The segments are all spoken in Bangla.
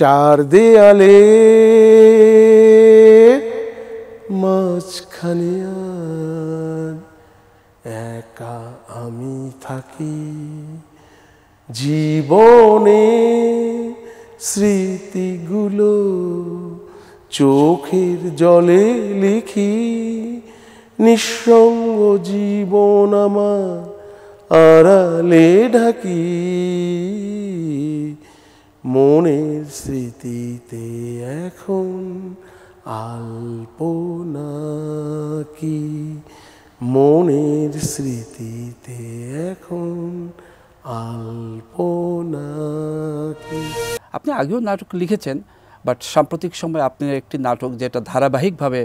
চার দেয়ালে মাঝখানে একা আমি থাকি জীবনে স্মৃতিগুলো চোখের জলে লিখি নিঃসঙ্গ জীবন আমার আড়ালে ঢাকি মনের স্মৃতিতে এখন আলপনা কি মনের স্মৃতিতে এখন আলপনা কি আপনি আগেও নাটক লিখেছেন বাট সাম্প্রতিক সময়ে আপনি একটি নাটক যেটা ধারাবাহিকভাবে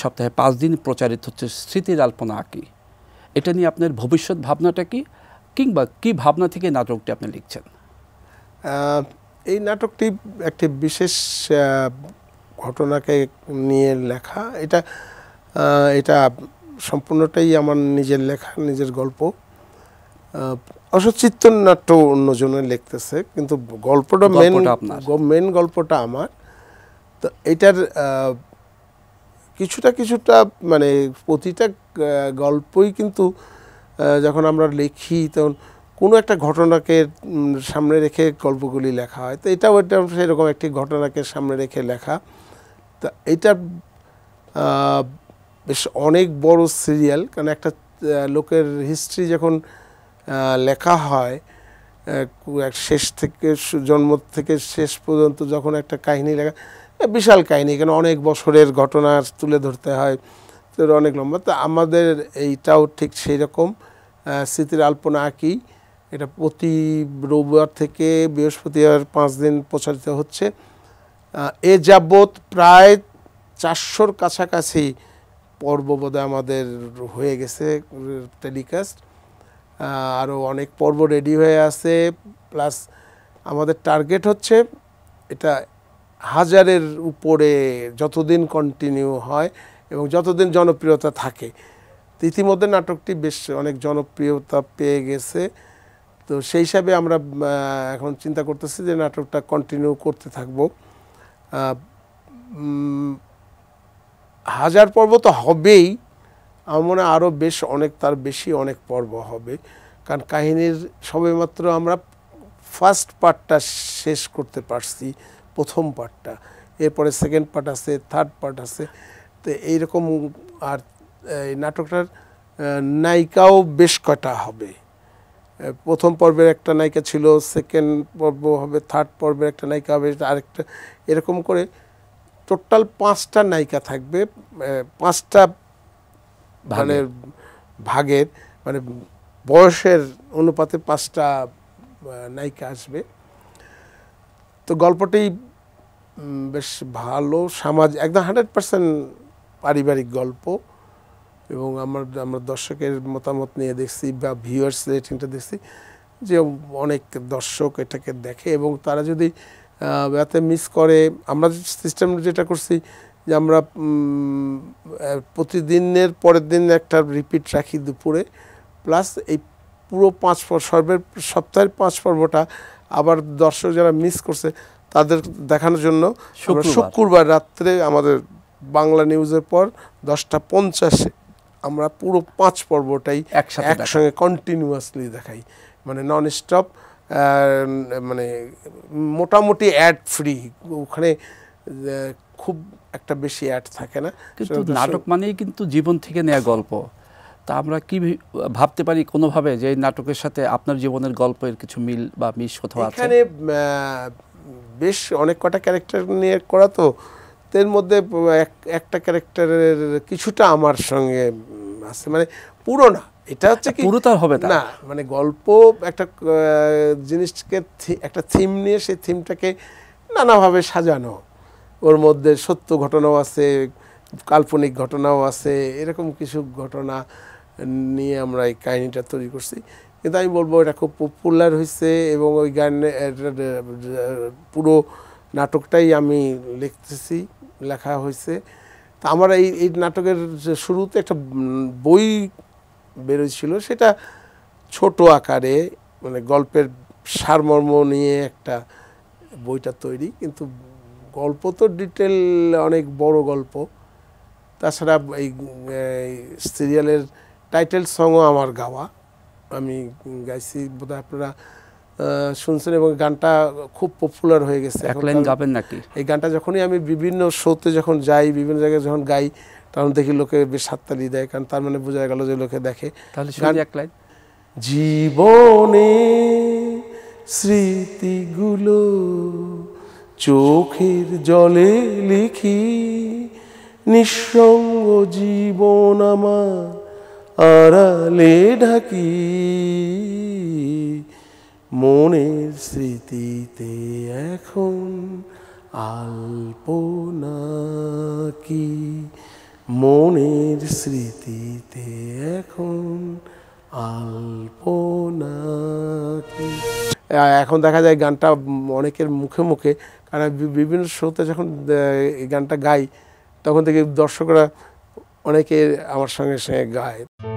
সপ্তাহে পাঁচ দিন প্রচারিত হচ্ছে স্মৃতির আলপনা আঁকি এটা নিয়ে আপনার ভবিষ্যৎ ভাবনাটা কি কিংবা কি ভাবনা থেকে নাটকটি আপনি লিখছেন এই নাটকটি একটি বিশেষ ঘটনাকে নিয়ে লেখা এটা এটা সম্পূর্ণটাই আমার নিজের লেখা নিজের গল্প অসচিত্ত নাট্য অন্যজনে লিখতেছে কিন্তু গল্পটা মেন মেন গল্পটা আমার তো এটার কিছুটা কিছুটা মানে প্রতিটা গল্পই কিন্তু যখন আমরা লিখি তখন কোনো একটা ঘটনাকে সামনে রেখে গল্পগুলি লেখা হয় তো এটাও একটা সেরকম একটি ঘটনাকে সামনে রেখে লেখা তা এটা বেশ অনেক বড় সিরিয়াল কারণ একটা লোকের হিস্ট্রি যখন লেখা হয় শেষ থেকে জন্ম থেকে শেষ পর্যন্ত যখন একটা কাহিনী লেখা বিশাল কাহিনী কেন অনেক বছরের ঘটনা তুলে ধরতে হয় তো অনেক লম্বা তো আমাদের এইটাও ঠিক সেই রকম স্মৃতির আলপনা আঁকি এটা প্রতি রোববার থেকে বৃহস্পতিবার পাঁচ দিন প্রচারিত হচ্ছে এ যাবৎ প্রায় চারশোর কাছাকাছি পর্ব বোধহয় আমাদের হয়ে গেছে টেলিকাস্ট আরও অনেক পর্ব রেডি হয়ে আছে প্লাস আমাদের টার্গেট হচ্ছে এটা হাজারের উপরে যতদিন কন্টিনিউ হয় এবং যতদিন জনপ্রিয়তা থাকে ইতিমধ্যে নাটকটি বেশ অনেক জনপ্রিয়তা পেয়ে গেছে তো সেই হিসাবে আমরা এখন চিন্তা করতেছি যে নাটকটা কন্টিনিউ করতে থাকব হাজার পর্ব তো হবেই আমার মনে আরও বেশ অনেক তার বেশি অনেক পর্ব হবে কারণ কাহিনীর সবেমাত্র আমরা ফার্স্ট পার্টটা শেষ করতে পারছি প্রথম পার্টটা এরপরে সেকেন্ড পার্ট আছে থার্ড পার্ট আছে তো এইরকম আর এই নাটকটার নায়িকাও বেশ কটা হবে প্রথম পর্বের একটা নায়িকা ছিল সেকেন্ড পর্ব হবে থার্ড পর্বের একটা নায়িকা হবে আরেকটা এরকম করে টোটাল পাঁচটা নায়িকা থাকবে পাঁচটা মানে ভাগের মানে বয়সের অনুপাতে পাঁচটা নায়িকা আসবে তো গল্পটি বেশ ভালো সামাজিক একদম হান্ড্রেড পারিবারিক গল্প এবং আমার আমরা দর্শকের মতামত নিয়ে দেখছি বা ভিউয়ার্স রেটিংটা দেখছি যে অনেক দর্শক এটাকে দেখে এবং তারা যদি এতে মিস করে আমরা সিস্টেম যেটা করছি যে আমরা প্রতিদিনের পরের দিন একটা রিপিট রাখি দুপুরে প্লাস এই পুরো পাঁচ সর্বের সপ্তাহের পাঁচ পর্বটা আবার দর্শক যারা মিস করছে তাদের দেখানোর জন্য শুক্রবার রাত্রে আমাদের বাংলা নিউজের পর দশটা পঞ্চাশে আমরা পুরো পাঁচ পর্বটাই একসঙ্গে কন্টিনিউয়াসলি দেখাই মানে নন স্টপ মানে মোটামুটি অ্যাড ফ্রি ওখানে খুব একটা বেশি অ্যাড থাকে না কিন্তু নাটক মানেই কিন্তু জীবন থেকে নেয়া গল্প তা আমরা কি ভাবতে পারি কোনোভাবে যে এই নাটকের সাথে আপনার জীবনের গল্পের কিছু মিল বা মিশ কোথাও আছে এখানে বেশ অনেক কটা ক্যারেক্টার নিয়ে করা তো তার মধ্যে একটা ক্যারেক্টারের কিছুটা আমার সঙ্গে আসছে মানে পুরো না এটা আচ্ছা, হচ্ছে কি পুরো তার হবে না মানে গল্প একটা জিনিসকে একটা থিম নিয়ে সেই থিমটাকে নানাভাবে সাজানো ওর মধ্যে সত্য ঘটনাও আছে কাল্পনিক ঘটনাও আছে এরকম কিছু ঘটনা নিয়ে আমরা এই কাহিনিটা তৈরি করছি কিন্তু আমি বলবো এটা খুব পপুলার হয়েছে এবং ওই গান পুরো নাটকটাই আমি লিখতেছি লেখা হয়েছে তা আমার এই এই নাটকের শুরুতে একটা বই বেরোয়ছিল সেটা ছোট আকারে মানে গল্পের সারমর্ম নিয়ে একটা বইটা তৈরি কিন্তু গল্প তো ডিটেল অনেক বড় গল্প তাছাড়া এই সিরিয়ালের টাইটেল সংও আমার গাওয়া আমি গাইছি বোধহয় আপনারা শুনছেন এবং গানটা খুব পপুলার হয়ে গেছে এক লাইন গাবেন নাকি এই গানটা যখনই আমি বিভিন্ন শোতে যখন যাই বিভিন্ন জায়গায় যখন গাই তখন দেখি লোকে বেশ হাততালি দেয় কারণ তার মানে বোঝা গেল যে লোকে দেখে তাহলে এক লাইন জীবনে স্মৃতিগুলো চোখের জলে লিখি নিঃসঙ্গ জীবন আমার আড়ালে ঢাকি মনের স্মৃতিতে এখন আলপনা কি মনের স্মৃতিতে এখন আলপনা কি এখন দেখা যায় গানটা অনেকের মুখে মুখে কারণ বিভিন্ন শ্রোতে যখন গানটা গাই তখন থেকে দর্শকরা অনেকে আমার সঙ্গে সঙ্গে গায়